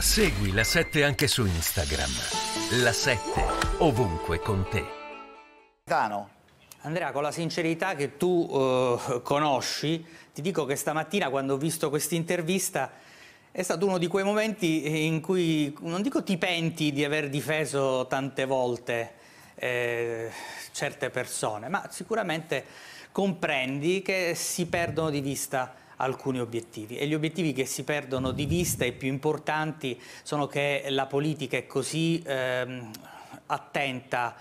Segui la 7 anche su Instagram. La 7 ovunque con te. Andrea, con la sincerità che tu eh, conosci, ti dico che stamattina quando ho visto questa intervista è stato uno di quei momenti in cui, non dico ti penti di aver difeso tante volte eh, certe persone, ma sicuramente comprendi che si perdono di vista alcuni obiettivi e gli obiettivi che si perdono di vista e più importanti sono che la politica è così ehm, attenta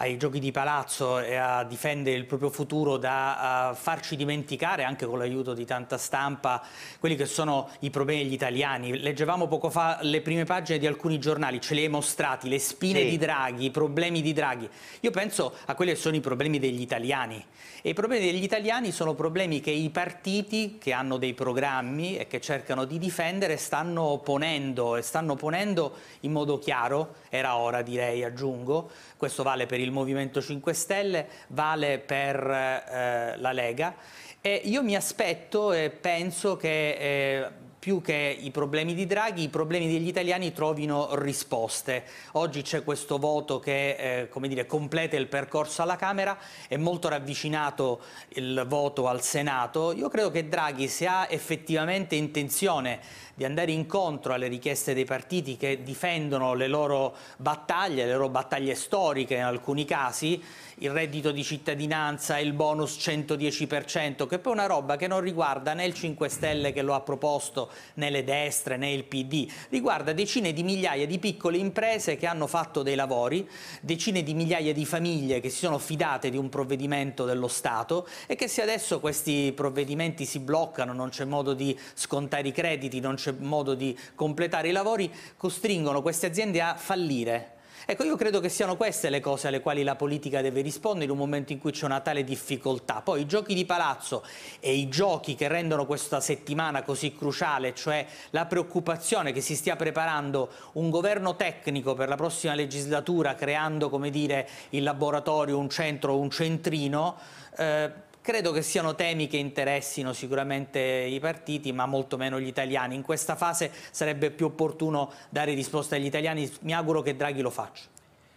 ai giochi di palazzo e a difendere il proprio futuro da farci dimenticare, anche con l'aiuto di tanta stampa, quelli che sono i problemi degli italiani. Leggevamo poco fa le prime pagine di alcuni giornali, ce le hai mostrati, le spine sì. di Draghi, i problemi di Draghi. Io penso a quelli che sono i problemi degli italiani e i problemi degli italiani sono problemi che i partiti che hanno dei programmi e che cercano di difendere stanno ponendo e stanno ponendo in modo chiaro, era ora direi aggiungo, questo vale per il il Movimento 5 Stelle, vale per eh, la Lega e io mi aspetto e penso che eh, più che i problemi di Draghi, i problemi degli italiani trovino risposte. Oggi c'è questo voto che eh, dire, completa il percorso alla Camera, è molto ravvicinato il voto al Senato. Io credo che Draghi, se ha effettivamente intenzione di andare incontro alle richieste dei partiti che difendono le loro battaglie, le loro battaglie storiche in alcuni casi, il reddito di cittadinanza, il bonus 110%, che poi è una roba che non riguarda né il 5 Stelle che lo ha proposto, né le destre né il PD, riguarda decine di migliaia di piccole imprese che hanno fatto dei lavori, decine di migliaia di famiglie che si sono fidate di un provvedimento dello Stato e che se adesso questi provvedimenti si bloccano, non c'è modo di scontare i crediti, non c'è modo di completare i lavori, costringono queste aziende a fallire Ecco, io credo che siano queste le cose alle quali la politica deve rispondere in un momento in cui c'è una tale difficoltà. Poi i giochi di palazzo e i giochi che rendono questa settimana così cruciale, cioè la preoccupazione che si stia preparando un governo tecnico per la prossima legislatura creando, come dire, il laboratorio, un centro, un centrino, eh, Credo che siano temi che interessino sicuramente i partiti, ma molto meno gli italiani. In questa fase sarebbe più opportuno dare risposta agli italiani. Mi auguro che Draghi lo faccia.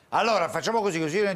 Allora, facciamo così, così io